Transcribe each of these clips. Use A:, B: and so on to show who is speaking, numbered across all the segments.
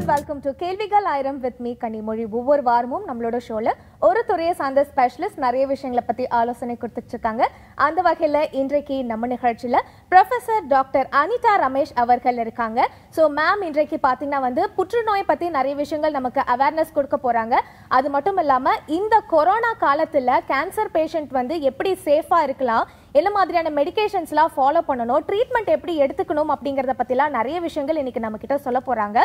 A: And welcome to கேள்விகள் ஆயிரம் with me Kanimozhi ஒவ்வொரு வாரமும் நம்மளோட ஷோல ஒரு துறையை சார்ந்த ஸ்பெஷலிஸ்ட் நிறைய விஷயங்களை பத்தி ஆலோசனை கொடுத்துட்டு இருக்காங்க அந்த வகையில இன்றைக்கு நம்ம நிகழ்ச்சியில ப்ரொஃபசர் டாக்டர் அனிதா ரமேஷ் அவர்கள் இருக்காங்க ஸோ மேம் இன்றைக்கு பாத்தீங்கன்னா வந்து புற்றுநோய் பத்தி நிறைய விஷயங்கள் நமக்கு அவேர்னஸ் கொடுக்க போறாங்க அது மட்டும் இல்லாம இந்த கொரோனா காலத்துல கேன்சர் பேஷண்ட் வந்து எப்படி சேஃபா இருக்கலாம் என்ன மாதிரியான மெடிக்கேஷன்ஸ்லாம் ஃபாலோ பண்ணணும் ட்ரீட்மெண்ட் எப்படி எடுத்துக்கணும் அப்படிங்கிறத பற்றிலாம் நிறைய விஷயங்கள் இன்றைக்கி கிட்ட சொல்ல போகிறாங்க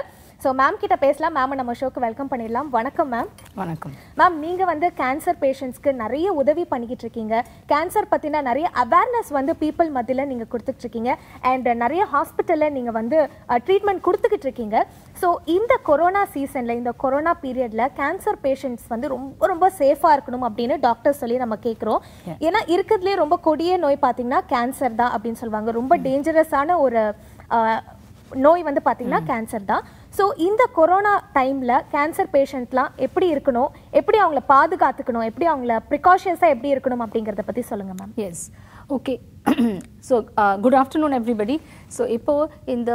A: ஸோ மேம் கிட்ட பேசலாம் மேம் நம்ம ஷோக்கு வெல்கம் பண்ணிடலாம் வணக்கம் மேம் வணக்கம் மேம் நீங்கள் வந்து கேன்சர் பேஷண்ட்ஸ்க்கு நிறைய உதவி பண்ணிக்கிட்டு இருக்கீங்க கேன்சர் பற்றின நிறைய அவேர்னஸ் வந்து பீப்புள் மத்தியில் நீங்கள் கொடுத்துட்ருக்கீங்க அண்ட் நிறைய ஹாஸ்பிட்டலில் நீங்கள் வந்து ட்ரீட்மெண்ட் கொடுத்துக்கிட்டு இருக்கீங்க ஸோ இந்த கொரோனா சீசனில் இந்த கொரோனா பீரியடில் கேன்சர் பேஷண்ட்ஸ் வந்து ரொம்ப ரொம்ப சேஃபாக இருக்கணும் அப்படின்னு டாக்டர் சொல்லி நம்ம கேட்குறோம் ஏன்னா இருக்கிறதுலே ரொம்ப கொடிய நோய் பார்த்தீங்கன்னா கேன்சர் தான் அப்படின்னு சொல்லுவாங்க ரொம்ப டேஞ்சரஸான ஒரு நோய் வந்து பார்த்தீங்கன்னா கேன்சர் தான் ஸோ இந்த கொரோனா டைமில் கேன்சர் பேஷண்ட்லாம் எப்படி இருக்கணும் எப்படி அவங்கள பாதுகாத்துக்கணும் எப்படி அவங்கள ப்ரிகாஷன்ஸாக எப்படி இருக்கணும் அப்படிங்கிறத பற்றி சொல்லுங்கள் ma'am yes okay so good
B: afternoon everybody so இப்போது இந்த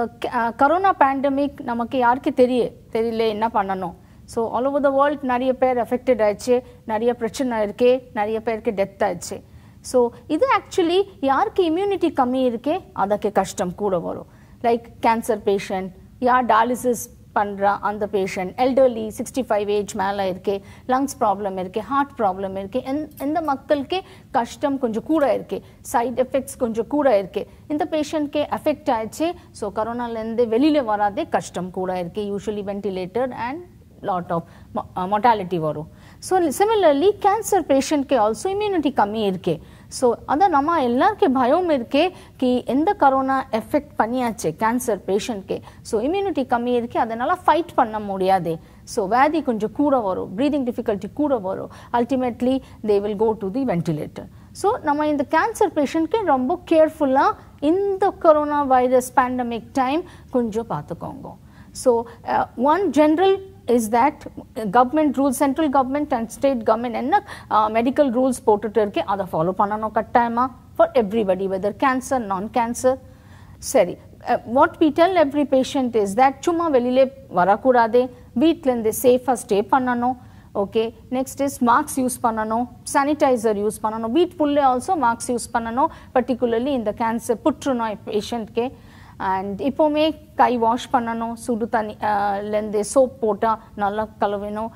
B: கரோனா பேண்டமிக் uh, நமக்கு யாருக்கு தெரிய தெரியல என்ன பண்ணணும் so all over the world நிறைய பேர் அஃபெக்டட் ஆயிடுச்சு நிறைய பிரச்சனை இருக்கே நிறைய பேருக்கு டெத் ஆயிடுச்சு ஸோ இது ஆக்சுவலி யாருக்கு இம்யூனிட்டி கம்மி இருக்கே அதற்கு கஷ்டம் கூட வரும் லைக் கேன்சர் பேஷண்ட் யார் டயாலிசிஸ் பண்ணுறா அந்த patient elderly sixty five age மேலே இருக்கே லங்ஸ் ப்ராப்ளம் இருக்கே ஹார்ட் ப்ராப்ளம் இருக்கே எந் எந்த மக்களுக்கே கஷ்டம் கொஞ்சம் கூட இருக்கே சைட் எஃபெக்ட்ஸ் கொஞ்சம் கூட இருக்கே இந்த பேஷண்ட்கே அஃபெக்ட் ஆயிடுச்சு ஸோ கரோனாலேருந்து வெளியில் வராதே கஷ்டம் கூட இருக்கே usually ventilator and lot of mortality வரும் ஸோ சிமிலர்லி கேன்சர் பேஷண்ட்கே ஆல்சோ இம்யூனிட்டி கம்மி இருக்கே ஸோ அதை நம்ம எல்லாருக்கும் பயம் இருக்கே கி எந்த கரோனா எஃபெக்ட் பண்ணியாச்சு கேன்சர் பேஷண்ட்க்கு ஸோ இம்யூனிட்டி கம்மி இருக்குது அதனால் ஃபைட் பண்ண முடியாது ஸோ வேதி கொஞ்சம் கூட வரும் ப்ரீதிங் டிஃபிகல்ட்டி கூட வரும் ultimately they will go to the ventilator so நம்ம இந்த கேன்சர் பேஷண்ட்க்கு ரொம்ப கேர்ஃபுல்லாக இந்த கொரோனா வைரஸ் பேண்டமிக் டைம் கொஞ்சம் பார்த்துக்கோங்க so one general is that government rules central government and state government என்ன மெடிக்கல் ரூல்ஸ் போட்டுட்டு இருக்கு அதை ஃபாலோ பண்ணணும் கட்டாயமா for everybody whether cancer non cancer சரி what we tell every patient is that சும்மா வெளியிலே வரக்கூடாது வீட்டிலேருந்து சேஃபாக ஸ்டே பண்ணணும் okay next is masks use பண்ணணும் சானிடைசர் யூஸ் பண்ணணும் வீட்டுக்குள்ளே ஆல்சோ மார்க்ஸ் யூஸ் பண்ணணும் பர்டிகுலர்லி இந்த கேன்சர் புற்றுநோய் பேஷண்ட்கே அண்ட் இப்போவுமே கை வாஷ் பண்ணணும் சுடு தண்ணி லேருந்து சோப் போட்டால் நல்லா கழுவணும்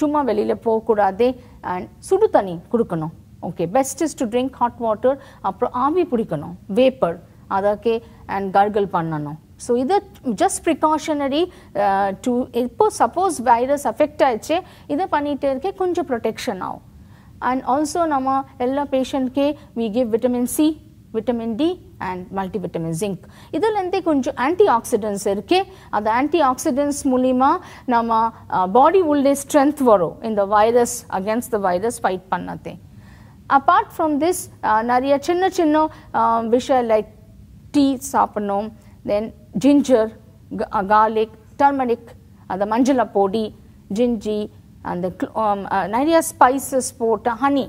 B: சும்மா வெளியில் போகக்கூடாது அண்ட் சுடு தண்ணி கொடுக்கணும் okay best is to drink hot water அப்புறம் ஆவி பிடிக்கணும் வேப்பர் அதற்கே அண்ட் கர்கள் பண்ணணும் ஸோ இதை ஜஸ்ட் ப்ரிகாஷனரி டு இப்போ சப்போஸ் வைரஸ் அஃபெக்ட் ஆயிடுச்சு இதை பண்ணிகிட்டே இருக்கே கொஞ்சம் ப்ரொடெக்ஷன் ஆகும் அண்ட் ஆல்சோ நம்ம எல்லா பேஷண்ட்கே we give vitamin C vitamin D and multivitamin zinc இதுலேருந்தே கொஞ்சம் ஆன்டி ஆக்சிடென்ட்ஸ் இருக்கே அந்த ஆன்டி ஆக்சிடென்ட்ஸ் மூலிமா நம்ம பாடி உள்ளே ஸ்ட்ரென்த் வரும் இந்த virus against the virus fight பண்ணதே அப்பார்ட் ஃப்ரம் திஸ் நிறைய சின்ன சின்ன விஷயம் லைக் டீ சாப்பிடணும் தென் ஜிஞ்சர் கார்லிக் டர்மரிக் அந்த மஞ்சளை பொடி ஜிஞ்சி அந்த நிறைய ஸ்பைசஸ் போட்டு honey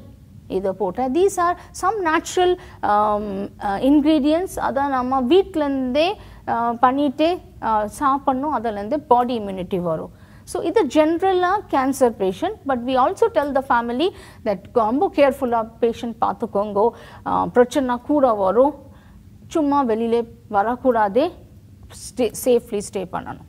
B: These are some natural ingredients. um, uh, ingredients அதை நம்ம வீட்டிலேருந்தே uh, பண்ணிட்டு uh, சாப்பிட்ணும் அதுலேருந்து பாடி இம்யூனிட்டி வரும் So, இது general cancer patient, but we also tell the family that be careful patient patho kongo, prachana kura varo. Chumma வெளியிலே varakura stay, safely stay பண்ணணும்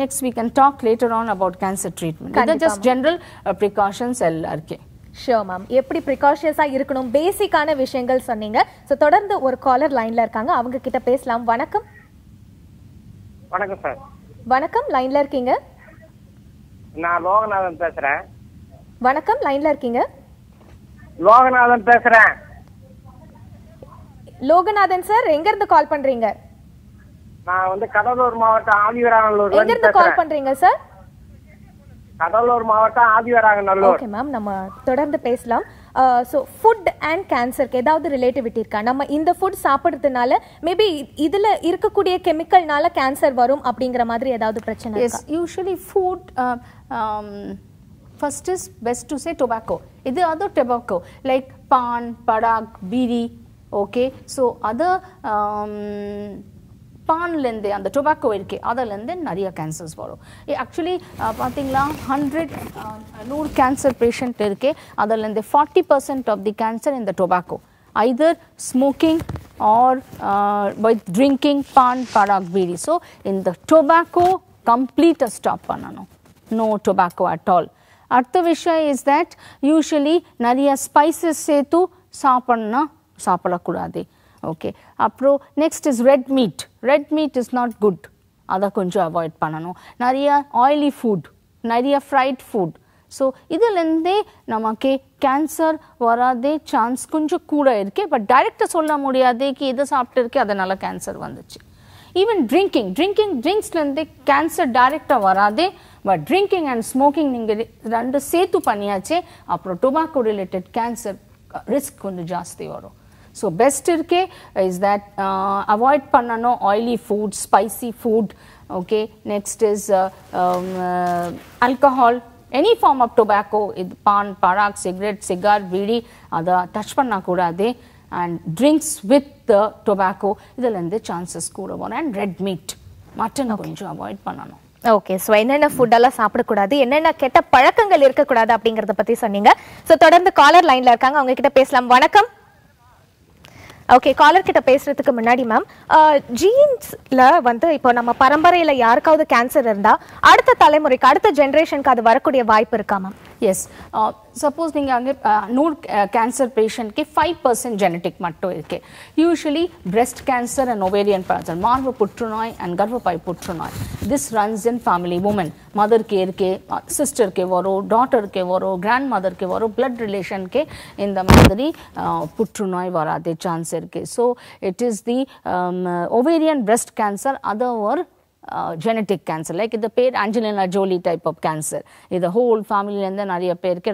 B: next we can talk later on about cancer treatment. These just general uh, precautions. precautions.
A: Sure ma'am எப்படி ப்ரிகாஷியஸாக இருக்கணும் பேசிக்கான விஷயங்கள் சொன்னீங்க so தொடர்ந்து ஒரு காலர் லைனில் இருக்காங்க அவங்க கிட்ட பேசலாம் வணக்கம் வணக்கம் சார் வணக்கம் லைனில் இருக்கீங்க
C: நான் லோகநாதன் பேசுகிறேன்
A: வணக்கம் லைனில் இருக்கீங்க
C: லோகநாதன் பேசுகிறேன்
A: லோகநாதன் சார் எங்க இருந்து கால் பண்றீங்க
C: நான் வந்து கடலூர் மாவட்டம் ஆலிவரானூர் இருந்து கால் பண்றீங்க சார் கடலூர் மாவட்டம் ஆதிவராங்கநல்லூர் ஓகே
A: மேம் நம்ம தொடர்ந்து பேசலாம் ஸோ ஃபுட் அண்ட் கேன்சருக்கு ஏதாவது ரிலேட்டிவிட்டி இருக்கா நம்ம இந்த ஃபுட் சாப்பிட்றதுனால மேபி இதில் இருக்கக்கூடிய கெமிக்கல்னால கேன்சர் வரும் அப்படிங்கிற மாதிரி ஏதாவது பிரச்சனை yes usually food
B: first is best to say tobacco இது அதர் டொபாக்கோ லைக் பான் படாக் பீரி ஓகே ஸோ அதர் பான்லேருந்து அந்த டொபாக்கோ இருக்கே அதிலேருந்து நிறைய கேன்சர்ஸ் வரும் ஆக்சுவலி பார்த்தீங்களா ஹண்ட்ரட் நூறு கேன்சர் பேஷண்ட் இருக்கே அதிலேருந்து forty percent of the cancer இந்த tobacco either smoking or uh, by drinking pan parak biri so in the tobacco complete stop panano no tobacco at all artha vishay is that usually nariya spices setu sapanna sapalakudade okay அப்புறம் next is red meat red meat is not good அதை கொஞ்சம் avoid பண்ணணும் நிறையா oily food நிறையா fried food so இதுலேருந்தே நமக்கு cancer வராதே chance கொஞ்சம் கூட இருக்கு பட் டைரெக்டாக சொல்ல முடியாதே கி இதை சாப்பிட்டுருக்கு அதனால் கேன்சர் வந்துச்சு ஈவன் ட்ரிங்கிங் ட்ரிங்கிங் ட்ரிங்க்ஸ்லேருந்தே கேன்சர் டைரெக்டாக வராதே பட் ட்ரிங்கிங் அண்ட் ஸ்மோக்கிங் நீங்கள் ரெண்டு சேர்த்து பண்ணியாச்சே அப்புறம் டொபாக்கோ ரிலேட்டட் கேன்சர் ரிஸ்க் கொஞ்சம் ஜாஸ்தி வரும் ஸோ பெஸ்ட் இருக்கே இஸ் தட் அவாய்ட் பண்ணணும் oily food spicy food okay next is alcohol any form of tobacco இது பான் பராக் சிகரெட் சிகார் பீடி அதை டச் பண்ணக்கூடாது அண்ட் ட்ரிங்க்ஸ் வித் டொபாக்கோ இதுலேருந்து சான்சஸ் கூட வரும் அண்ட் ரெட் மீட்
A: மட்டன் கொஞ்சம் அவாய்ட் பண்ணணும் ஓகே ஸோ என்னென்ன ஃபுட்டெல்லாம் சாப்பிடக்கூடாது என்னென்ன கெட்ட பழக்கங்கள் இருக்கக்கூடாது அப்படிங்கிறத பற்றி சொன்னீங்க ஸோ தொடர்ந்து காலர் லைனில் இருக்காங்க அவங்க கிட்ட பேசலாம் வணக்கம் ஓகே காலர் கிட்ட பேசுறதுக்கு முன்னாடி மேம் ஜீன்ஸ்ல வந்து இப்போ நம்ம பரம்பரையில யாருக்காவது கேன்சர் இருந்தா அடுத்த தலைமுறைக்கு அடுத்த ஜென்ரேஷனுக்கு அது வரக்கூடிய வாய்ப்பு இருக்கா ma'am yes uh, suppose ninga ange uh, node uh, cancer patient ke
B: 5% genetic mattum iruke usually breast cancer and ovarian cancer மார்பு புற்றுநோய் and கர்ப்பப்பை புற்றுநோய் this runs in family women mother ke iruke sister ke வரும் daughter ke வரும் grandmother ke வரும் blood relation ke இந்த மாதிரி புற்றுநோய் வராதே சான்ஸ் இருக்கு so it is the ovarian breast cancer அதை ஒரு Uh, genetic cancer like the pair angelina jolie type of cancer the whole family and then are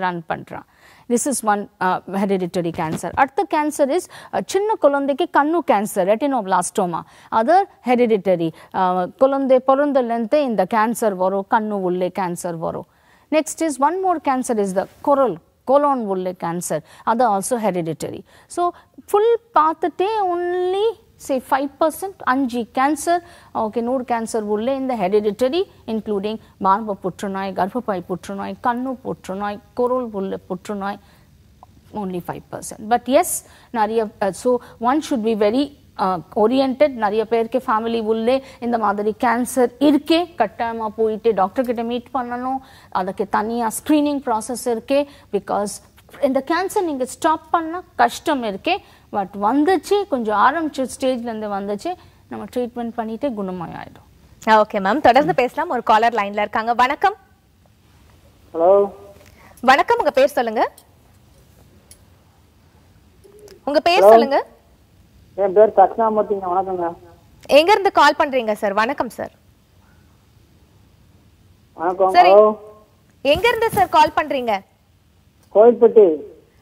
B: run pantra this is one uh, hereditary cancer. Another cancer is chinna kolonde ke kannu cancer, retinoblastoma. Other hereditary kolonde porunda lente in the cancer varo kannu vulle cancer varo. Next is one more cancer is the coral colon vulle cancer. Other also hereditary. So full path only say 5% unji cancer okay node cancer ulle in the hereditary including marba putranoy garbhapai putranoy kannu putranoy korol ulle putranoy only 5% but yes nariya uh, so one should be very uh, oriented nariya ke family பேருக்கு in the madari cancer irke kattama poite doctor kitta meet pannano adakke தனியாக screening process irke because இந்த cancer நீங்கள் stop பண்ணால் கஷ்டம் இருக்கே but வந்துச்சு கொஞ்சம் ஆரம்பிச்ச ஸ்டேஜ்லேருந்து வந்துச்சு நம்ம ட்ரீட்மெண்ட் பண்ணிட்டு
A: குணமாய் ஆகிடும் ஓகே மேம் தொடர்ந்து பேசலாம் ஒரு காலர் லைனில் இருக்காங்க வணக்கம் ஹலோ வணக்கம் உங்க பேர் சொல்லுங்க உங்க பேர் சொல்லுங்க என் பேர் மூர்த்திங்க வணக்கம் எங்க இருந்து கால் பண்றீங்க சார் வணக்கம் சார் வணக்கம் எங்க இருந்து சார் கால் பண்றீங்க கோயில்பட்டி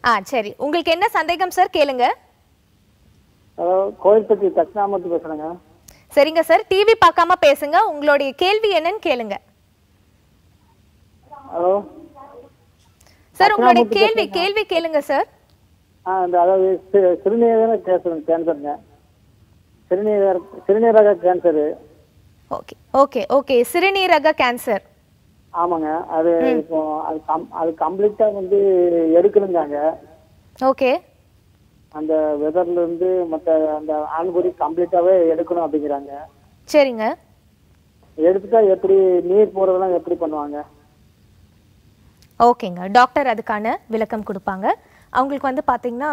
A: ஆ சரி உங்களுக்கு என்ன சந்தேகம் சார் கேளுங்க
C: ஹலோ கோயில்பட்டி தட்சிணாமூர்த்தி பேசுறேங்க
A: சரிங்க சார் டிவி பார்க்காம பேசுங்க உங்களுடைய கேள்வி என்னன்னு கேளுங்க ஹலோ சார் உங்களுடைய கேள்வி கேள்வி கேளுங்க சார்
C: ஆ அதாவது சிறுநீரக கேன்சர் கேன்சருங்க சிறுநீரக சிறுநீரக கேன்சரு ஓகே
A: ஓகே ஓகே சிறுநீரக கேன்சர்
C: ஆமாங்க அது இப்போ அது அது கம்ப்ளீட்டா வந்து எடுக்கணுங்காங்க ஓகே அந்த வெதர்ல இருந்து மத்த அந்த ஆண்குடி கம்ப்ளீட்டாவே எடுக்கணும் அப்படிங்கிறாங்க சரிங்க எடுத்துட்டா எப்படி நீர் போறதெல்லாம் எப்படி பண்ணுவாங்க
A: ஓகேங்க டாக்டர் அதுக்கான விளக்கம் கொடுப்பாங்க அவங்களுக்கு வந்து பாத்தீங்கன்னா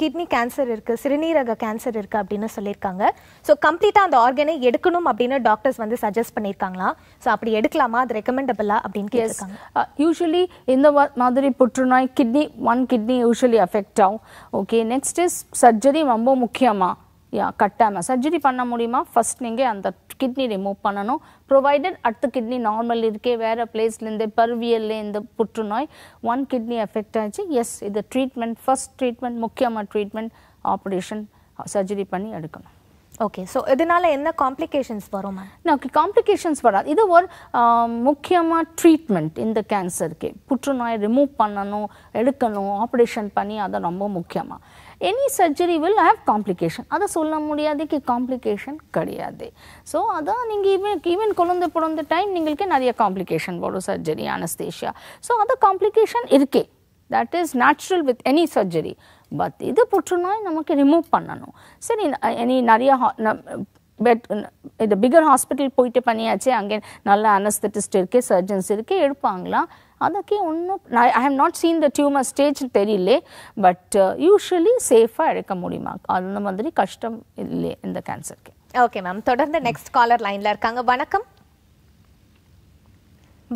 A: கிட்னி கேன்சர் இருக்குது சிறுநீரக கேன்சர் இருக்குது அப்படின்னு சொல்லியிருக்காங்க ஸோ கம்ப்ளீட்டாக அந்த ஆர்கனை எடுக்கணும் அப்படின்னு டாக்டர்ஸ் வந்து சஜஸ்ட் பண்ணியிருக்காங்களா ஸோ அப்படி எடுக்கலாமா அது ரெக்கமெண்டபிளா அப்படின்னு கேட்டிருக்காங்க
B: யூஸ்வலி uh, இந்த மாதிரி புற்றுநோய் kidney one kidney usually affect ஆகும் ஓகே நெக்ஸ்ட் இஸ் சர்ஜரி ரொம்ப முக்கியமாக யா கட்டாமல் சர்ஜரி பண்ண முடியுமா ஃபஸ்ட் நீங்கள் அந்த கிட்னி ரிமூவ் பண்ணணும் ப்ரொவைடட் அடுத்த கிட்னி நார்மல் இருக்கே வேறு பிளேஸ்லேருந்து பருவியல்லேருந்து புற்றுநோய் ஒன் கிட்னி எஃபெக்ட் ஆச்சு எஸ் இது ட்ரீட்மெண்ட் ஃபஸ்ட் ட்ரீட்மெண்ட் முக்கியமாக ட்ரீட்மெண்ட் ஆப்ரேஷன் சர்ஜரி பண்ணி எடுக்கணும் ஓகே ஸோ இதனால் என்ன காம்ப்ளிகேஷன்ஸ் வரும் ஓகே காம்ப்ளிகேஷன்ஸ் வராது இது ஒரு முக்கியமாக ட்ரீட்மெண்ட் இந்த கேன்சருக்கு புற்றுநோயை ரிமூவ் பண்ணணும் எடுக்கணும் ஆப்ரேஷன் பண்ணி அதை ரொம்ப முக்கியமாக any surgery will have complication அதை சொல்ல முடியாதுக்கு காம்ப்ளிகேஷன் கிடையாது ஸோ அதான் நீங்கள் ஈவன் ஈவன் குழந்தை பிறந்த டைம் நீங்களுக்கே நிறைய காம்ப்ளிகேஷன் வரும் சர்ஜரி அனஸ்தேஷியா ஸோ அந்த காம்ப்ளிகேஷன் இருக்கே that is natural with any surgery but இது புற்றுநோய் நமக்கு ரிமூவ் பண்ணணும் சரி எனி நிறையா பெட் இது பிகர் ஹாஸ்பிட்டல் போயிட்டு பண்ணியாச்சு அங்கே நல்ல அனஸ்தட்டிஸ்ட் இருக்கே சர்ஜன்ஸ் இருக்குது எடுப்பாங்களா
A: அதுக்கே ஒன்றும்
B: I have not seen the tumour stage தெரியல பட் யூஸ்வலி சேஃபாக இழைக்க முடியுமா அந்த மாதிரி கஷ்டம் இல்லை இந்த கேன்சருக்கு
A: ஓகே மேம் தொடர்ந்து நெக்ஸ்ட் காலர் லைனில் இருக்காங்க வணக்கம்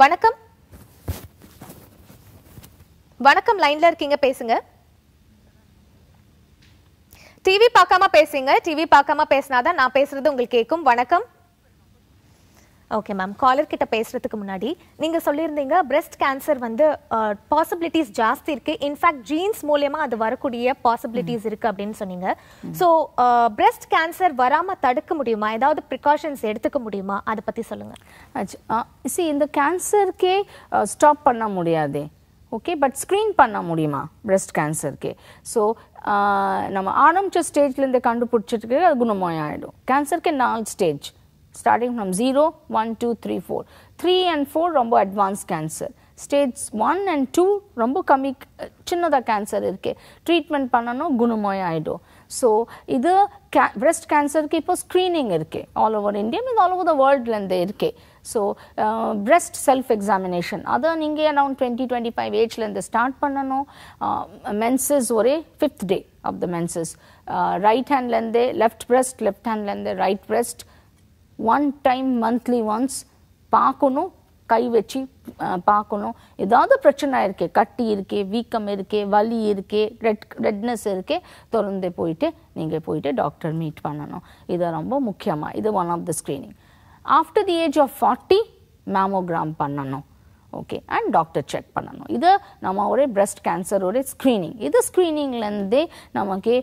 A: வணக்கம் வணக்கம் லைன்ல இருக்கீங்க பேசுங்க டிவி பார்க்காம பேசுங்க டிவி பார்க்காம பேசினாதான் நான் பேசுறது உங்களுக்கு கேட்கும் வணக்கம் ஓகே மேம் காலர் கிட்ட பேசுறதுக்கு முன்னாடி நீங்க சொல்லியிருந்தீங்க பிரெஸ்ட் கேன்சர் வந்து பாசிபிலிட்டிஸ் ஜாஸ்தி இருக்கு இன்ஃபேக்ட் ஜீன்ஸ் மூலயமா அது வரக்கூடிய பாசிபிலிட்டிஸ் இருக்கு அப்படின்னு சொன்னீங்க ஸோ பிரெஸ்ட் கேன்சர் வராம தடுக்க முடியுமா ஏதாவது ப்ரிகாஷன்ஸ் எடுத்துக்க முடியுமா அதை பத்தி சொல்லுங்க சி இந்த கேன்சருக்கே ஸ்டாப் பண்ண
B: முடியாது ஓகே பட் ஸ்க்ரீன் பண்ண முடியுமா பிரெஸ்ட் கேன்சருக்கு ஸோ நம்ம ஆரம்பிச்ச ஸ்டேஜ்லேருந்து கண்டுபிடிச்சிட்டு அது குணமாயிடும் கேன்சருக்கு நாலு stage starting from 0, 1, 2, 3, 4. 3 and 4, rombo advanced cancer. States 1 and 2, rombo kami uh, chinnada cancer irke. Treatment panano gunamoya ido. So, idu breast cancer ke ipo screening irke. All over India, means all over the world lende irke. So, uh, breast self-examination. Other ninge around 20-25 age lende start panano. Uh, menses ore 5th day of the menses. Uh, right hand lende, left breast, left hand lende, right breast. One time monthly once பார்க்கணும் கை வச்சு பார்க்கணும் ஏதாவது பிரச்சனை இருக்கே கட்டி இருக்கே வீக்கம் இருக்கே வலி இருக்கே ரெட் ரெட்னஸ் இருக்கே தொடர்ந்து போயிட்டு நீங்கள் போயிட்டு டாக்டர் மீட் பண்ணணும் இது ரொம்ப முக்கியமாக இது one of the screening after the age of forty mammogram பண்ணணும் ஓகே அண்ட் டாக்டர் செக் பண்ணணும் இது நம்ம ஒரு பிரஸ்ட் ஒரு ஸ்க்ரீனிங் இது ஸ்க்ரீனிங்லேருந்தே நமக்கு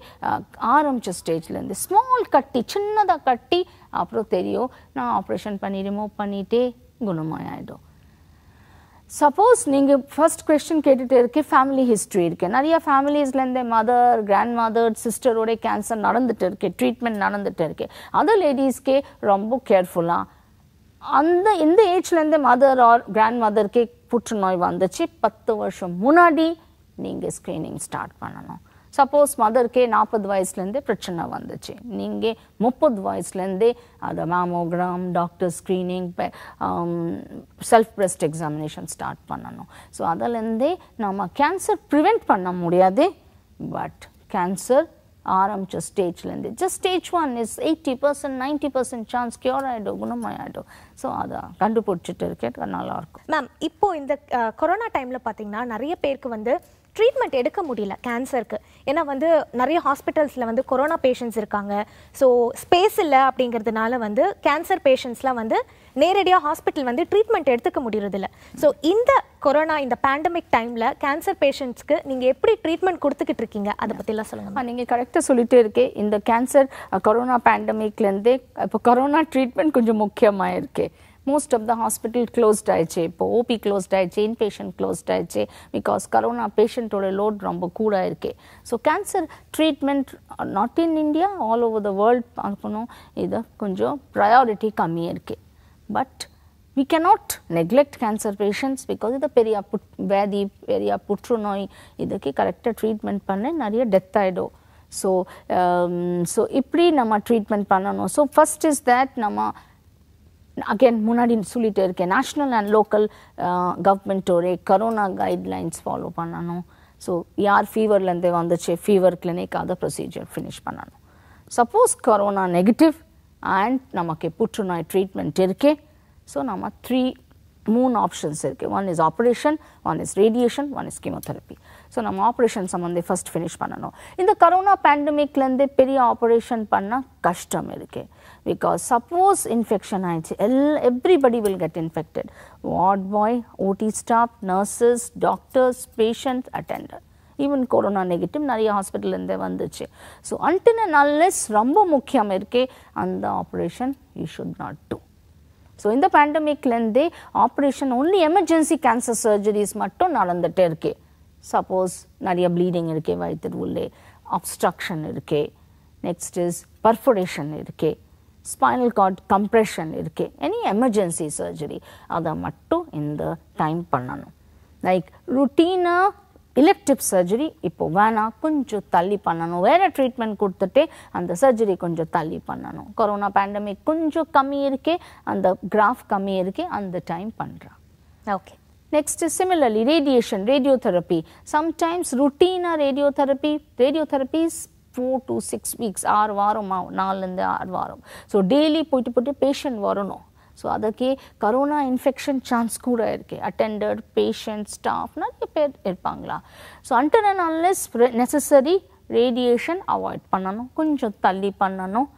B: ஆரம்பித்த ஸ்டேஜ்லேருந்து ஸ்மால் கட்டி சின்னதாக கட்டி அப்புறம் தெரியும் நான் ஆப்ரேஷன் பண்ணி ரிமூவ் பண்ணிட்டே குணமாயிடும் ஆகிடும் சப்போஸ் நீங்கள் ஃபர்ஸ்ட் கொஸ்டின் கேட்டுகிட்டே இருக்கே ஃபேமிலி ஹிஸ்ட்ரி இருக்குது நிறையா ஃபேமிலிஸ்லேருந்து மதர் கிராண்ட் மதர் சிஸ்டரோட கேன்சர் நடந்துகிட்டு இருக்கு ட்ரீட்மெண்ட் நடந்துகிட்டு இருக்கு அது லேடிஸ்க்கே ரொம்ப கேர்ஃபுல்லாக அந்த இந்த ஏஜ்லேருந்து மதர் ஆர் கிராண்ட் மதருக்கே புற்றுநோய் வந்துச்சு பத்து வருஷம் முன்னாடி நீங்கள் ஸ்க்ரீனிங் ஸ்டார்ட் பண்ணணும் சப்போஸ் மதருக்கே நாற்பது வயசுலேருந்தே பிரச்சனை வந்துச்சு நீங்கள் முப்பது வயசுலேருந்தே அதை mammogram doctor screening self breast examination start பண்ணணும் ஸோ அதிலேருந்தே நம்ம கேன்சர் ப்ரிவெண்ட் பண்ண முடியாது பட் கேன்சர் ஆரம்பித்த ஸ்டேஜ்லேருந்து just stage one is eighty percent ninety percent chance cure ஆகிடும் குணமாயிடும் ஸோ அதை கண்டுபிடிச்சிட்டு இருக்கேன் நல்லாயிருக்கும்
A: மேம் இப்போது இந்த கொரோனா டைமில் பார்த்தீங்கன்னா நிறைய பேருக்கு வந்து ட்ரீட்மெண்ட் எடுக்க முடியல கேன்சருக்கு ஏன்னா வந்து நிறைய ஹாஸ்பிட்டல்ஸில் வந்து கொரோனா பேஷண்ட்ஸ் இருக்காங்க ஸோ ஸ்பேஸ் இல்லை அப்படிங்கிறதுனால வந்து கேன்சர் பேஷண்ட்ஸ்லாம் வந்து நேரடியாக ஹாஸ்பிட்டல் வந்து ட்ரீட்மெண்ட் எடுத்துக்க முடியறதில்ல ஸோ இந்த கொரோனா இந்த பேண்டமிக் டைமில் கேன்சர் பேஷண்ட்ஸ்க்கு நீங்கள் எப்படி ட்ரீட்மெண்ட் கொடுத்துக்கிட்டு இருக்கீங்க அதை பற்றிலாம் சொல்லுங்கள் நீங்கள்
B: கரெக்டாக சொல்லிகிட்டே இருக்கே இந்த கேன்சர் கொரோனா பேண்டமிக்லேருந்தே இப்போ கொரோனா ட்ரீட்மெண்ட் கொஞ்சம் முக்கியமாக இருக்குது most of the hospital closed ஆயிடுச்சு இப்போ ஓபி க்ளோஸ்ட் ஆயிடுச்சு பேஷண்ட் க்ளோஸ்ட் ஆயிடுச்சு பிகாஸ் கரோனா பேஷண்ட்டோட லோட் ரொம்ப கூட இருக்கு so cancer treatment not in India all over the world பார்க்கணும் இதை கொஞ்சம் ப்ரையாரிட்டி கம்மியாக இருக்குது but we cannot neglect cancer patients because இதை பெரிய புட் வியாதி பெரிய புற்றுநோய் இதுக்கு கரெக்டாக ட்ரீட்மெண்ட் பண்ண நிறைய டெத் ஆகிடும் ஸோ ஸோ இப்படி நம்ம ட்ரீட்மெண்ட் பண்ணணும் ஸோ ஃபஸ்ட் இஸ் தேட் நம்ம அகேன் முன்னாடி சொல்லிட்டு இருக்கேன் நேஷ்னல் அண்ட் லோக்கல் கவர்மெண்ட்டோரே கரோனா கைட்லைன்ஸ் ஃபாலோ பண்ணணும் ஸோ யார் ஃபீவர்லேருந்து வந்துச்சு ஃபீவர் கிளினிக் அதை ப்ரொசீஜர் ஃபினிஷ் பண்ணணும் சப்போஸ் கரோனா நெகட்டிவ் அண்ட் நமக்கு புற்றுநோய் ட்ரீட்மெண்ட் இருக்கே ஸோ நம்ம த்ரீ மூணு ஆப்ஷன்ஸ் இருக்குது one is operation one is radiation one is chemotherapy so நம்ம ஆப்ரேஷன் சம்மந்தி ஃபஸ்ட் ஃபினிஷ் பண்ணணும் இந்த கரோனா பேண்டமிக்லேருந்து பெரிய ஆப்ரேஷன் பண்ணால் கஷ்டம் இருக்குது because suppose infection everybody will get infected ward boy ot staff nurses doctors patient attendant even corona negative நிறைய ஹாஸ்பிட்டல்லேருந்தே வந்துச்சு ஸோ அன்டின் அண்ட் அன்லெஸ் ரொம்ப முக்கியம் இருக்கே அந்த operation you should not do so இந்த பேண்டமிக்லேருந்தே operation only emergency cancer surgeries மட்டும் நடந்துகிட்டே இருக்கே சப்போஸ் நிறைய ப்ளீடிங் இருக்கே வயிற்று உள்ளே அப்ஸ்ட்ரக்ஷன் இருக்கே நெக்ஸ்ட் இஸ் பர்ஃபுரேஷன் இருக்கே ஸ்பைனல் கார்ட் கம்ப்ரெஷன் இருக்கு எனி எமர்ஜென்சி சர்ஜரி அதை மட்டும் இந்த டைம் பண்ணணும் லைக் ருட்டீனாக இலெக்டிவ் சர்ஜரி இப்போ வேணாம் கொஞ்சம் தள்ளி பண்ணணும் வேறு ட்ரீட்மெண்ட் கொடுத்துட்டே அந்த சர்ஜரி கொஞ்சம் தள்ளி பண்ணணும் கொரோனா பேண்டமிக் கொஞ்சம் கம்மி இருக்கே அந்த கிராஃப் கம்மி இருக்கே அந்த டைம் பண்ணுறான் okay next similarly radiation radiotherapy sometimes ருட்டீனாக radiotherapy radiotherapy four to six weeks ஆறு வாரம் ஆகும் நாலுலேருந்து ஆறு வாரம் ஸோ டெய்லி போயிட்டு போயிட்டு பேஷண்ட் வரணும் ஸோ அதற்கே கரோனா இன்ஃபெக்ஷன் சான்ஸ் கூட இருக்குது அட்டெண்டட் பேஷண்ட் ஸ்டாஃப் நிறைய பேர் இருப்பாங்களா so under and unless necessary radiation avoid பண்ணணும் கொஞ்சம் தள்ளி பண்ணணும்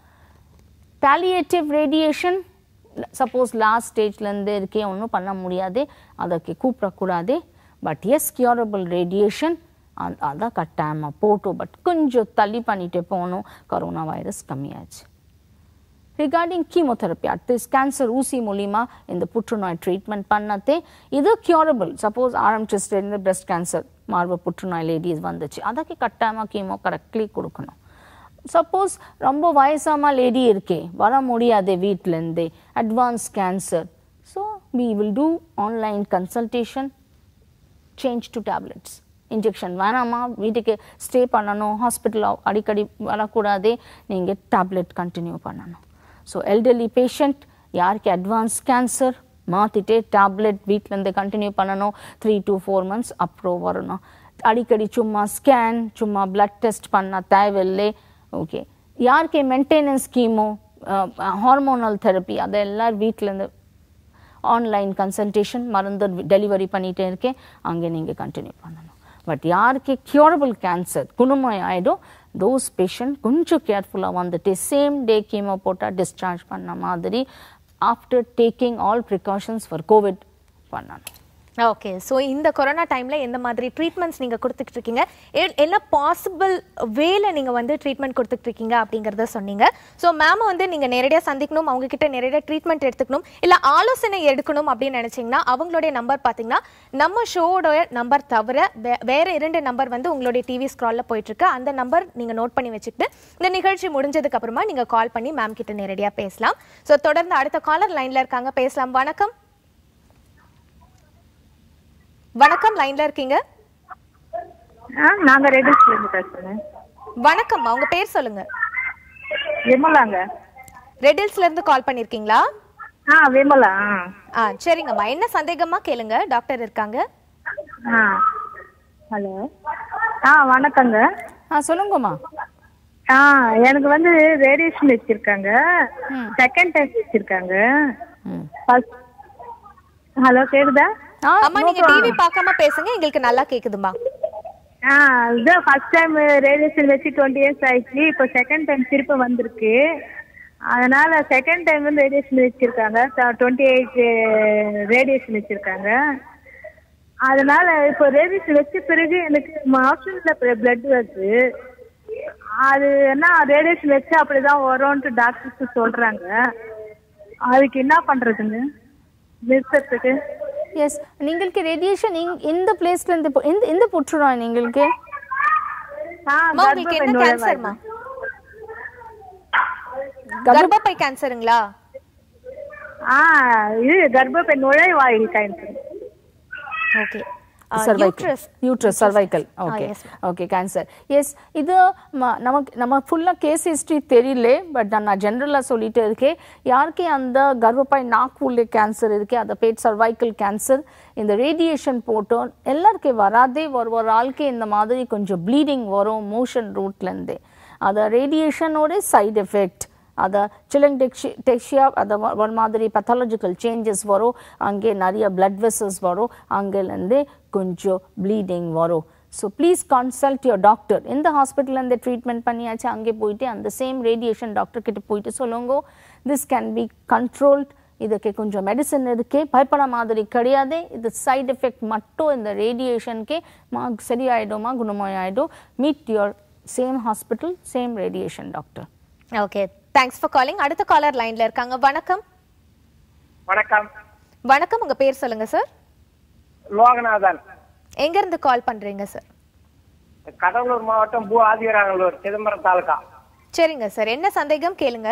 B: பேலியேட்டிவ் ரேடியேஷன் சப்போஸ் லாஸ்ட் ஸ்டேஜ்லேருந்து இருக்கே ஒன்றும் பண்ண முடியாது அதற்கு கூப்பிடக்கூடாது பட் எஸ் கியூரபிள் ரேடியேஷன் அதான் கட்டாயமாக போட்டோம் பட் கொஞ்சம் தள்ளி பண்ணிகிட்டே போனோம் கரோனா வைரஸ் கம்மியாச்சு ரிகார்டிங் கீமோதெரப்பி அடுத்து கேன்சர் ஊசி மூலிமா இந்த புற்றுநோய் ட்ரீட்மெண்ட் பண்ணதே இது கியூரபிள் சப்போஸ் ஆரம் ஆரம்பிச்சிருந்து பிரெஸ்ட் கேன்சர் மார்பு புற்றுநோய் லேடிஸ் வந்துச்சு அதுக்கு கட்டாயமாக கீமோ கரெக்ட்லி கொடுக்கணும் சப்போஸ் ரொம்ப வயசாமல் லேடி இருக்கே வர முடியாதே வீட்டிலேருந்தே advance cancer so we will do online consultation change to tablets injection வேணாமா வீட்டுக்கு ஸ்டே பண்ணணும் ஹாஸ்பிட்டல் அடிக்கடி வரக்கூடாது நீங்கள் டேப்லெட் கண்டினியூ பண்ணணும் ஸோ எல்டர்லி பேஷண்ட் யாருக்கு அட்வான்ஸ் கேன்சர் மாற்றிட்டு டேப்லெட் வீட்டிலேருந்து கண்டினியூ பண்ணணும் த்ரீ டு ஃபோர் மந்த்ஸ் அப்புறம் வரணும் அடிக்கடி சும்மா ஸ்கேன் சும்மா பிளட் டெஸ்ட் பண்ண தேவையில்லை ஓகே யாருக்கே மெயின்டெனன்ஸ் ஸ்கீமோ ஹார்மோனல் தெரப்பி அதை எல்லாம் வீட்டிலேருந்து ஆன்லைன் கன்சல்டேஷன் மருந்து டெலிவரி பண்ணிகிட்டே இருக்கேன் அங்கே நீங்கள் கண்டினியூ பண்ணணும் பட் யாருக்கு கியூரபிள் கேன்சர் குணமாய் ஆகிடும் தோஸ் பேஷண்ட் கொஞ்சம் கேர்ஃபுல்லாக வந்துட்டு சேம் டே கீமோ போட்டால் டிஸ்சார்ஜ் பண்ண மாதிரி after taking all precautions for COVID பண்ணணும்
A: ஓகே ஸோ இந்த கொரோனா டைமில் எந்த மாதிரி ட்ரீட்மெண்ட்ஸ் நீங்கள் கொடுத்துக்கிட்டு இருக்கீங்க என்ன பாசிபிள் வேல நீங்கள் வந்து ட்ரீட்மெண்ட் கொடுத்துட்டு இருக்கீங்க அப்படிங்கிறத சொன்னீங்க ஸோ மேம் வந்து நீங்கள் நேரடியாக சந்திக்கணும் அவங்கக்கிட்ட நேரடியாக ட்ரீட்மெண்ட் எடுத்துக்கணும் இல்லை ஆலோசனை எடுக்கணும் அப்படின்னு நினச்சிங்கன்னா அவங்களுடைய நம்பர் பார்த்தீங்கன்னா நம்ம ஷோவோட நம்பர் தவிர வேறு இரண்டு நம்பர் வந்து உங்களுடைய டிவி ஸ்க்ராலில் போயிட்டுருக்கு அந்த நம்பர் நீங்கள் நோட் பண்ணி வச்சுக்கிட்டு இந்த நிகழ்ச்சி முடிஞ்சதுக்கப்புறமா நீங்கள் கால் பண்ணி மேம் கிட்ட நேரடியாக பேசலாம் ஸோ தொடர்ந்து அடுத்த காலர் லைனில் இருக்காங்க பேசலாம் வணக்கம் வணக்கம் லைன்ல இருக்கீங்க நாங்க ரேடியோஸ்ல இருந்து பேசுறேன் வணக்கம் உங்க பேர் சொல்லுங்க விமலாங்க ரெடில்ஸ்ல இருந்து கால் பண்ணிருக்கீங்களா ஆ விமலா ஆ சரிங்கம்மா என்ன சந்தேகமா கேளுங்க டாக்டர் இருக்காங்க
B: ஆ ஹலோ ஆ வணக்கங்க ஆ சொல்லுங்கம்மா
C: ஆ எனக்கு வந்து ரேடியேஷன் வச்சிருக்காங்க செகண்ட் டைம் வச்சிருக்காங்க ஹலோ கேக்குதா
A: அம்மா நீங்க டிவி பார்க்காம பேசுங்க எங்களுக்கு நல்லா கேக்குதுமா
C: ஃபர்ஸ்ட் டைம் வச்சு
B: இயர்ஸ் இப்போ second time second time radiation
C: twenty eight radiation வச்சிருக்காங்க eh, இப்போ வச்ச பிறகு எனக்கு வருது
B: அது என்ன ரேடியேஷன் வச்சு அப்படிதான் சொல்றாங்க அதுக்கு என்ன பண்றதுங்க நிறுத்துறதுக்கு எஸ் நீங்களுக்கு ரேடியேஷன் இந்த பிளேஸ்ல இருந்து இந்த இந்த புற்றுநோய் நீங்களுக்கு
A: உங்களுக்கு என்ன கேன்சர்மா கர்ப்பப்பை கேன்சருங்களா ஆ இது கர்ப்பப்பை நுழைவாயில் cancer okay uterus uterus cervical okay
B: okay cancer yes இது நமக்கு நம்ம ஃபுல்லாக கேஸ் ஹிஸ்ட்ரி தெரியல பட் நான் ஜென்ரலாக சொல்லிட்டு இருக்கேன் யாருக்கே அந்த கர்ப்பப்பை நாக்கு உள்ளே கேன்சர் இருக்கே அதை பேட் சர்வைக்கல் கேன்சர் இந்த ரேடியேஷன் போட்டோம் எல்லாருக்கும் வராதே ஒரு ஒரு ஆளுக்கு இந்த மாதிரி கொஞ்சம் ப்ளீடிங் வரும் மோஷன் ரூட்லேருந்து அது ரேடியேஷனோட சைடு எஃபெக்ட் அதை சிலங் டெக்ஷி டெக்ஷியா அதை ஒரு மாதிரி பத்தாலஜிக்கல் சேஞ்சஸ் வரும் அங்கே நிறைய பிளட் வெசல்ஸ் வரும் அங்கேருந்து கொஞ்சம் ப்ளீடிங் வரும் so please consult your doctor எந்த ஹாஸ்பிட்டலில் அந்த ட்ரீட்மெண்ட் பண்ணியாச்சு அங்கே போயிட்டு அந்த சேம் ரேடியேஷன் டாக்டர் கிட்ட போயிட்டு சொல்லுங்க திஸ் கேன் பி கண்ட்ரோல்ட் இதுக்கு கொஞ்சம் மெடிசன் இருக்கே பயப்பட மாதிரி கிடையாது இது சைட் எஃபெக்ட் மட்டும் இந்த ரேடியேஷனுக்கே மா சரியாயிடுமா குணமாயிடும் meet your same hospital same radiation doctor okay
A: thanks for calling அடுத்த காலர் லைன்ல இருக்காங்க வணக்கம் வணக்கம் வணக்கம் உங்க பேர் சொல்லுங்க சார் லோகநாதன் எங்க இருந்து கால் பண்றீங்க சார்
C: கடலூர் மாவட்டம் பூ ஆதிவராங்கலூர் சிதம்பரம் தாலுகா
A: சரிங்க சார் என்ன சந்தேகம் கேளுங்க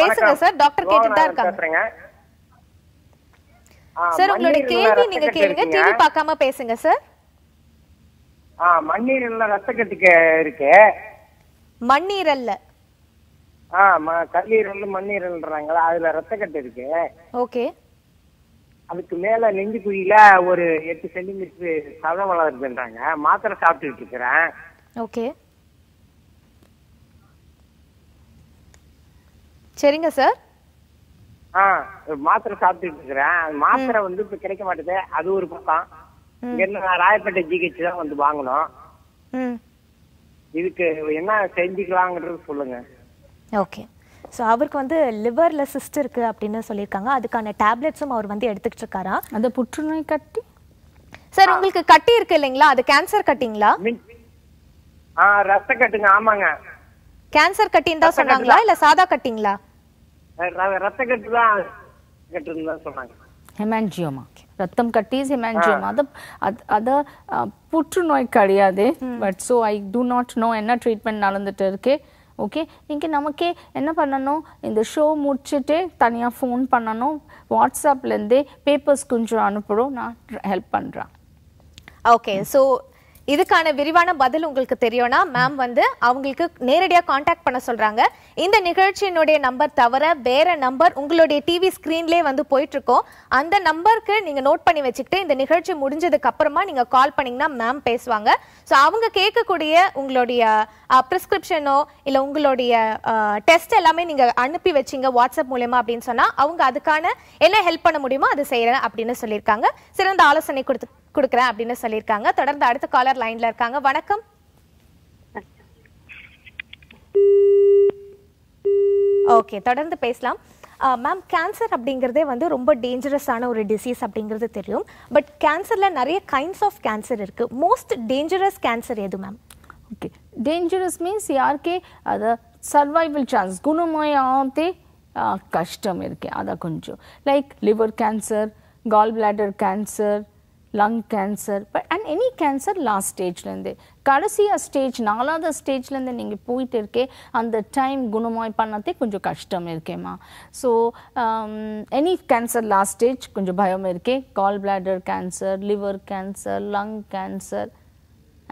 A: பேசுங்க சார் டாக்டர் கேட்டுட்டு தான் இருக்காங்க
C: சார் உங்களுடைய கேள்வி நீங்க கேளுங்க டிவி
A: பார்க்காம பேசுங்க சார்
C: மண்ணீரல்ல ரத்த கட்டுக்க இருக்கு
A: மண்ணீரல்ல
C: ஆமா கல்லீரல் மண்ணீரல்ன்றாங்களா அதுல ரத்தக்கட்டு இருக்கு ஓகே அதுக்கு மேல நெஞ்சு குழியில ஒரு எட்டு சென்டிமீட்டர் சதம் வளருதுன்றாங்க மாத்திரை சாப்பிட்டுட்டு இருக்கிறேன்
A: ஓகே சரிங்க சார்
C: ஆ மாத்திரை சாப்பிட்டுட்டு இருக்கிறேன் மாத்திரை வந்து இப்ப கிடைக்க மாட்டேது அது ஒரு பக்கம் என்ன ராயப்பேட்டை ஜிஹெச் தான் வந்து வாங்கணும் இதுக்கு என்ன செஞ்சுக்கலாங்கிறது சொல்லுங்க
A: ஓகே ஸோ அவருக்கு வந்து லிவரில் சிஸ்ட் இருக்குது அப்படின்னு சொல்லியிருக்காங்க அதுக்கான டேப்லெட்ஸும் அவர் வந்து எடுத்துக்கிட்டு இருக்காரா அந்த புற்றுநோய் கட்டி சார் உங்களுக்கு கட்டி இருக்கு இல்லைங்களா அது கேன்சர் கட்டிங்களா
C: ஆ ரத்த கட்டுங்க ஆமாங்க
A: கேன்சர் கட்டின்னு தான் சொன்னாங்களா இல்ல சாதா கட்டிங்களா
C: ரத்த கட்டு தான் கட்டுன்னு சொன்னாங்க
B: ஹெமான்ஜியோமா ரத்தம் கட்டி ஹெமான்ஜியோமா அது அது புற்றுநோய் கிடையாது but so I do not know என்ன ட்ரீட்மெண்ட் நடந்துட்டு இருக்கே ஓகே இங்கே நமக்கே என்ன பண்ணணும் இந்த ஷோ முடிச்சுட்டு தனியாக ஃபோன் பண்ணணும் வாட்ஸ்அப்லேருந்தே பேப்பர்ஸ் கொஞ்சம் அனுப்புகிறோம் நான் ஹெல்ப் பண்ணுறேன்
A: ஓகே ஸோ இதுக்கான விரிவான பதில் உங்களுக்கு தெரியும்னா மேம் வந்து அவங்களுக்கு நேரடியாக காண்டாக்ட் பண்ண சொல்கிறாங்க இந்த நிகழ்ச்சியினுடைய நம்பர் தவிர வேற நம்பர் உங்களுடைய டிவி ஸ்கிரீன்லே வந்து போயிட்டுருக்கோம் அந்த நம்பருக்கு நீங்கள் நோட் பண்ணி வச்சுக்கிட்டு இந்த நிகழ்ச்சி முடிஞ்சதுக்கு அப்புறமா நீங்கள் கால் பண்ணீங்கன்னா மேம் பேசுவாங்க ஸோ அவங்க கேட்கக்கூடிய உங்களுடைய ப்ரிஸ்கிரிப்ஷனோ இல்லை உங்களுடைய டெஸ்ட் எல்லாமே நீங்கள் அனுப்பி வச்சிங்க வாட்ஸ்அப் மூலயமா அப்படின்னு சொன்னால் அவங்க அதுக்கான என்ன ஹெல்ப் பண்ண முடியுமோ அது செய்கிறேன் அப்படின்னு சொல்லியிருக்காங்க சிறந்த ஆலோசனை கொடுத்து கொடுக்குறேன் அப்படின்னு சொல்லியிருக்காங்க தொடர்ந்து அடுத்த காலர் லைன்ல இருக்காங்க வணக்கம் ஓகே தொடர்ந்து பேசலாம் மேம் கேன்சர் அப்படிங்கிறதே வந்து ரொம்ப டேஞ்சரஸான ஒரு டிசீஸ் அப்படிங்கிறது தெரியும் பட் கேன்சரில் நிறைய கைண்ட்ஸ் ஆஃப் கேன்சர் இருக்குது மோஸ்ட் டேஞ்சரஸ் கேன்சர் எது மேம் ஓகே டேஞ்சரஸ் மீன்ஸ் யாருக்கே அதை சர்வைவல்
B: சான்ஸ் குணமயாதே கஷ்டம் இருக்கே அதான் கொஞ்சம் like liver cancer gall bladder cancer lung cancer but and any cancer last ஸ்டேஜ்லேருந்து கடைசியாக ஸ்டேஜ் நாலாவது ஸ்டேஜ்லேருந்து நீங்கள் போயிட்டு இருக்கே அந்த டைம் குணமாய் பண்ணதே கொஞ்சம் கஷ்டம் இருக்கேம்மா so any cancer last stage கொஞ்சம் பயம் இருக்கே gall bladder cancer liver cancer lung cancer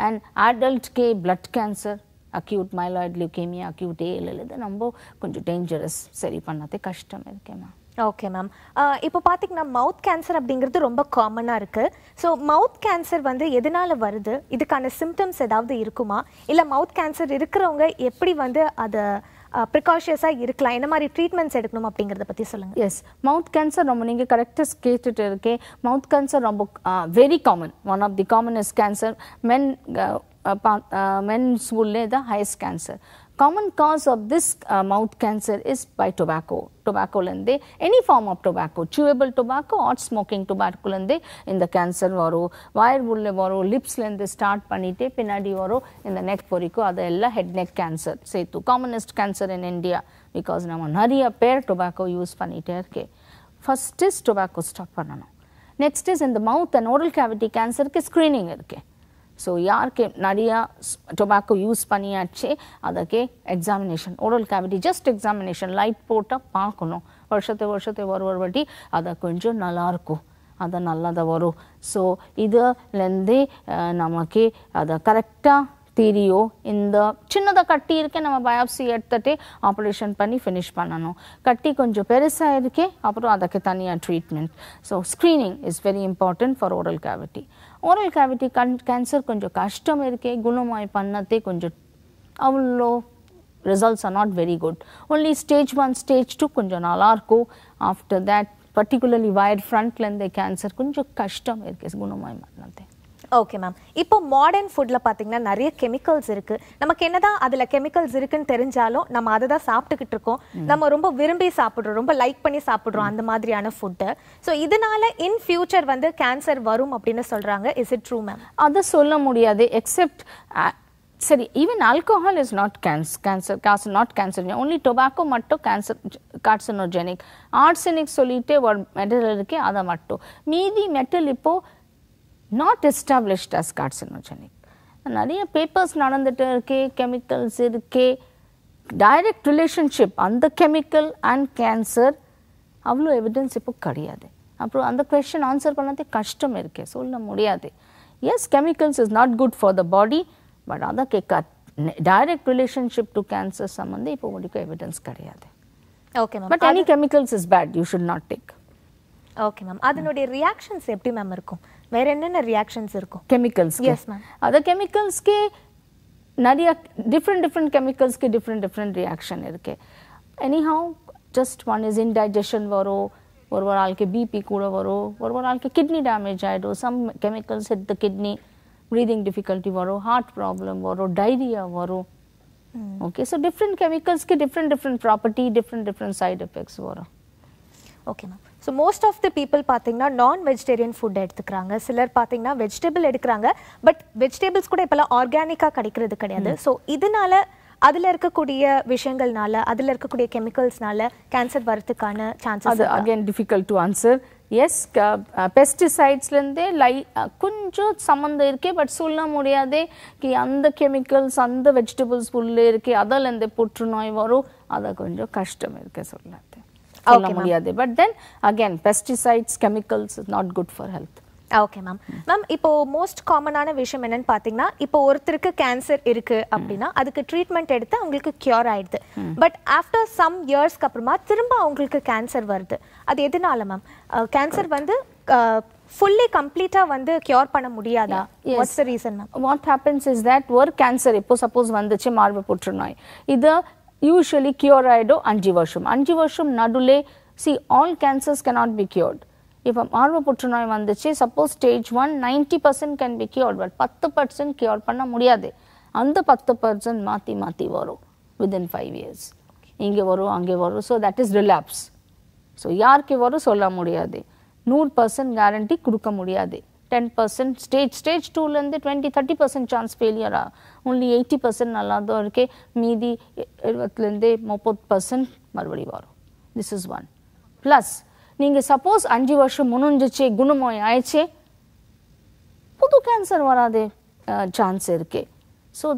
B: and adult கே blood cancer acute myeloid leukaemia acute இல்லை இது ரொம்ப கொஞ்சம் டேஞ்சரஸ் சரி பண்ணதே கஷ்டம் இருக்கேம்மா
A: ஓகே மேம் uh, இப்போ பார்த்தீங்கன்னா மவுத் கேன்சர் அப்படிங்கிறது ரொம்ப காமனாக இருக்குது ஸோ மவுத் கேன்சர் வந்து எதனால் வருது இதுக்கான சிம்டம்ஸ் ஏதாவது இருக்குமா இல்லை மவுத் கேன்சர் இருக்கிறவங்க எப்படி வந்து அதை ப்ரிகாஷியஸாக இருக்கலாம் என்ன மாதிரி ட்ரீட்மெண்ட்ஸ் எடுக்கணும் அப்படிங்கிறத பற்றி சொல்லுங்கள் எஸ் மவுத் கேன்சர் ரொம்ப நீங்கள் கரெக்டாக
B: கேட்டுட்டு இருக்கே மவுத் கேன்சர் ரொம்ப very common one of the commonest cancer men men's உள்ளே தான் highest cancer common cause of this uh, mouth cancer is by tobacco. Tobacco lende, any form of tobacco, chewable tobacco or smoking tobacco lende, in the cancer varo, wire bulle varo, lips lende start panite, pinadi varo, in the neck poriko, adhella head neck cancer. Say to commonest cancer in India because nama nariya pair tobacco use panite erke. First is tobacco stop panano. Next is in the mouth and oral cavity cancer ke screening erke. So யாருக்கு நிறையா tobacco use பண்ணியாச்சு அதுக்கு examination oral cavity just examination light போட்டால் பார்க்கணும் வருஷத்தை வருஷத்து ஒரு ஒரு வாட்டி அதை கொஞ்சம் நல்லாயிருக்கும் அது நல்லதாக வரும் ஸோ இதுலேருந்து நமக்கு அதை கரெக்டாக தெரியும் இந்த சின்னதாக கட்டி இருக்கே நம்ம பயாப்சி எடுத்துகிட்டு ஆப்ரேஷன் பண்ணி ஃபினிஷ் பண்ணணும் கட்டி கொஞ்சம் பெருசாக இருக்கே அப்புறம் அதுக்கு தனியாக treatment so screening is very important for oral cavity oral cavity can cancer கொஞ்சம் கஷ்டம் இருக்கே குணமாய் பண்ணதே கொஞ்சம் அவ்வளோ results are not very good only stage one stage two கொஞ்சம் நல்லாயிருக்கும் ஆஃப்டர் தேட் பர்டிகுலர்லி வயர்
A: ஃப்ரண்ட்லேருந்து கேன்சர் கொஞ்சம் கஷ்டம் இருக்குது குணமாய் பண்ணதே ஓகே மேம் இப்போ மாடர்ன் ஃபுட்டில் பார்த்தீங்கன்னா நிறைய கெமிக்கல்ஸ் இருக்குது நமக்கு என்னதான் அதில் கெமிக்கல்ஸ் இருக்குன்னு தெரிஞ்சாலும் நம்ம அதை தான் சாப்பிட்டுக்கிட்டு இருக்கோம் நம்ம ரொம்ப விரும்பி சாப்பிட்றோம் ரொம்ப லைக் பண்ணி சாப்பிட்றோம் அந்த மாதிரியான ஃபுட்டு ஸோ இதனால இன் ஃபியூச்சர் வந்து கேன்சர் வரும் அப்படின்னு சொல்கிறாங்க இஸ் இட் ட்ரூ மேம் அதை சொல்ல முடியாது
B: எக்ஸப்ட் சரி even alcohol is not can cancer cause not cancer only tobacco மட்டும் கேன்சர் கார்சனோஜெனிக் ஆர்சனிக் சொல்லிட்டு மெட்டல் இருக்கே அதை மட்டும் மீதி மெட்டல் இப்போது நாட் எஸ்டாப்ளிஷ்ட் அஸ் கார்சினோஜெனிக் நிறைய பேப்பர்ஸ் நடந்துட்டு இருக்கே கெமிக்கல்ஸ் இருக்கே டைரக்ட் ரிலேஷன்ஷிப் அந்த கெமிக்கல் அண்ட் கேன்சர் அவ்வளோ எவிடன்ஸ் இப்போ கிடையாது அப்புறம் அந்த கொஷின் ஆன்சர் பண்ணதே கஷ்டம் இருக்கே சொல்ல முடியாது yes chemicals is not good for the body but அதை கேட்க டைரக்ட் ரிலேஷன்ஷிப் டு கேன்சர் சம்மந்து இப்போ உங்களுக்கு எவிடன்ஸ் கிடையாது okay ma'am but any chemicals is bad you should not take
A: okay ma'am அதனுடைய ரியாக்ஷன்ஸ் எப்படி மேம் இருக்கும் வேற என்னென்ன ரியாக்ஷன்ஸ் இருக்கும்
B: கெமிக்கல்ஸ் எஸ் மேம் அந்த கெமிக்கல்ஸ்க்கு நிறைய டிஃப்ரெண்ட் டிஃப்ரெண்ட் கெமிக்கல்ஸ்க்கு டிஃப்ரெண்ட் டிஃப்ரெண்ட் ரியாக்ஷன் இருக்கு anyhow just one is indigestion வரும் ஒரு ஒரு ஆளுக்கு பிபி கூட வரும் ஒரு ஒரு ஆளுக்கு கிட்னி டேமேஜ் ஆகிடும் some chemicals hit the kidney breathing difficulty வரும் ஹார்ட் ப்ராப்ளம் வரும் டைரியா வரும் ஓகே ஸோ டிஃப்ரெண்ட் கெமிக்கல்ஸ்க்கு different
A: different property different different side effects வரும் okay ma'am so most of the people பார்த்தீங்கன்னா நான் வெஜிடேரியன் ஃபுட் எடுத்துக்கிறாங்க சிலர் பார்த்தீங்கன்னா வெஜிடபிள் எடுக்கிறாங்க பட் வெஜிடபிள்ஸ் கூட இப்போல்லாம் ஆர்கானிக்காக கிடைக்கிறது கிடையாது ஸோ இதனால அதில் இருக்கக்கூடிய விஷயங்கள்னால அதில் இருக்கக்கூடிய கெமிக்கல்ஸ்னால கேன்சர் வரதுக்கான சான்சஸ் அது again difficult to answer yes
B: பெஸ்டிசைட்ஸ்லேருந்தே லை கொஞ்சம் சம்மந்தம் இருக்கே பட் சொல்ல முடியாதே கி அந்த கெமிக்கல்ஸ் அந்த வெஜிடபிள்ஸ் உள்ளே இருக்கே அதில் இருந்து புற்றுநோய் வரும் அதை கொஞ்சம் கஷ்டம் இருக்க சொல்லுங்கள்
A: சொல்ல முடியாது
B: but then again pesticides
A: chemicals is not good for health okay ma'am ma'am இப்போ மோஸ்ட் காமனான விஷயம் என்னன்னு பாத்தீங்கன்னா இப்போ ஒருத்தருக்கு கேன்சர் இருக்கு அப்படின்னா அதுக்கு ட்ரீட்மெண்ட் எடுத்து அவங்களுக்கு கியூர் ஆயிடுது பட் ஆஃப்டர் சம் இயர்ஸ்க்கு அப்புறமா திரும்ப அவங்களுக்கு கேன்சர் வருது அது எதனால மேம் கேன்சர் வந்து ஃபுல்லி கம்ப்ளீட்டா வந்து கியூர் பண்ண முடியாதா what's reason ma'am what
B: happens is that ஒரு கேன்சர் இப்போ சப்போஸ் வந்துச்சு மார்பு புற்றுநோய் இது usually cure ஆகிடும் அஞ்சு வருஷம் அஞ்சு வருஷம் நடுலே see all cancers cannot be cured இப்போ மார்பு புற்றுநோய் வந்துச்சு suppose stage one ninety percent can be cured but பத்து பர்சன்ட் கியூர் பண்ண முடியாது அந்த பத்து பர்சன்ட் மாற்றி மாற்றி வரும் வித்தின் ஃபைவ் இயர்ஸ் இங்கே வரும் அங்கே வரும் so that is relapse so யாருக்கு வரும் சொல்ல முடியாது நூறு பர்சன்ட் கேரண்டி கொடுக்க முடியாது டென் பர்சன்ட் ஸ்டேஜ் ஸ்டேஜ் டூலேருந்து டுவெண்ட்டி தேர்ட்டி பர்சன்ட் சான்ஸ் ஃபெயிலியரா ஒன்லி எயிட்டி பர்சன்ட் நல்லா தான் இருக்கே மீதி இருபத்துலேருந்தே முப்பது பர்சன்ட் மறுபடியும் வரும் திஸ் இஸ் ஒன் ப்ளஸ் நீங்கள் சப்போஸ் அஞ்சு வருஷம் முணுஞ்சிச்சு குணமோய் ஆயிடுச்சு புது கேன்சர் வராதே சான்ஸ்
A: இருக்குது ஸோ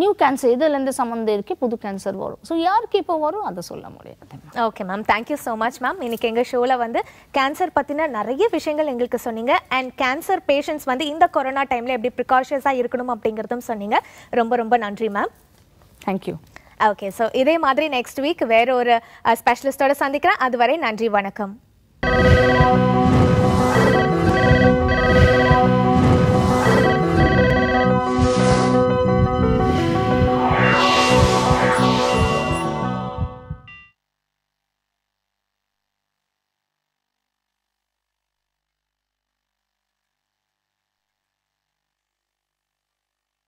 A: நியூ கேன்சர் இதுலேருந்து சம்மந்தம் இருக்குது புது கேன்சர் வரும் ஸோ யாருக்கு இப்போ வரும் அதை சொல்ல முடியாது okay ma'am thank you so much ma'am இன்றைக்கி எங்கள் ஷோவில் வந்து கேன்சர் பற்றின நிறைய விஷயங்கள் எங்களுக்கு சொன்னீங்க அண்ட் கேன்சர் பேஷண்ட்ஸ் வந்து இந்த கொரோனா டைமில் எப்படி ப்ரிகாஷன்ஸாக இருக்கணும் அப்படிங்கிறதும் சொன்னீங்க ரொம்ப ரொம்ப நன்றி மேம் தேங்க்யூ ஓகே ஸோ இதே மாதிரி நெக்ஸ்ட் வீக் வேற ஒரு ஸ்பெஷலிஸ்டோட சந்திக்கிறேன் அதுவரை நன்றி வணக்கம்